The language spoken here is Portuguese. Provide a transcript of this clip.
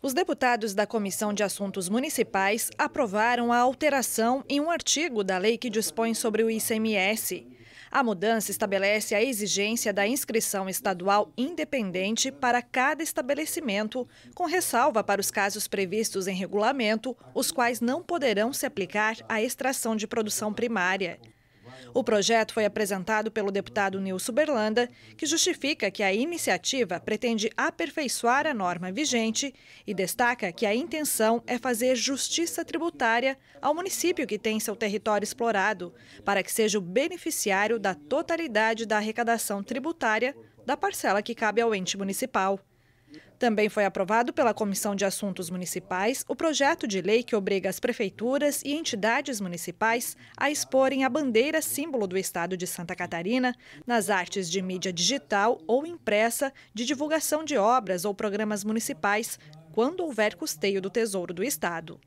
Os deputados da Comissão de Assuntos Municipais aprovaram a alteração em um artigo da lei que dispõe sobre o ICMS. A mudança estabelece a exigência da inscrição estadual independente para cada estabelecimento, com ressalva para os casos previstos em regulamento, os quais não poderão se aplicar à extração de produção primária. O projeto foi apresentado pelo deputado Nilson Berlanda, que justifica que a iniciativa pretende aperfeiçoar a norma vigente e destaca que a intenção é fazer justiça tributária ao município que tem seu território explorado, para que seja o beneficiário da totalidade da arrecadação tributária da parcela que cabe ao ente municipal. Também foi aprovado pela Comissão de Assuntos Municipais o projeto de lei que obriga as prefeituras e entidades municipais a exporem a bandeira símbolo do Estado de Santa Catarina nas artes de mídia digital ou impressa de divulgação de obras ou programas municipais, quando houver custeio do Tesouro do Estado.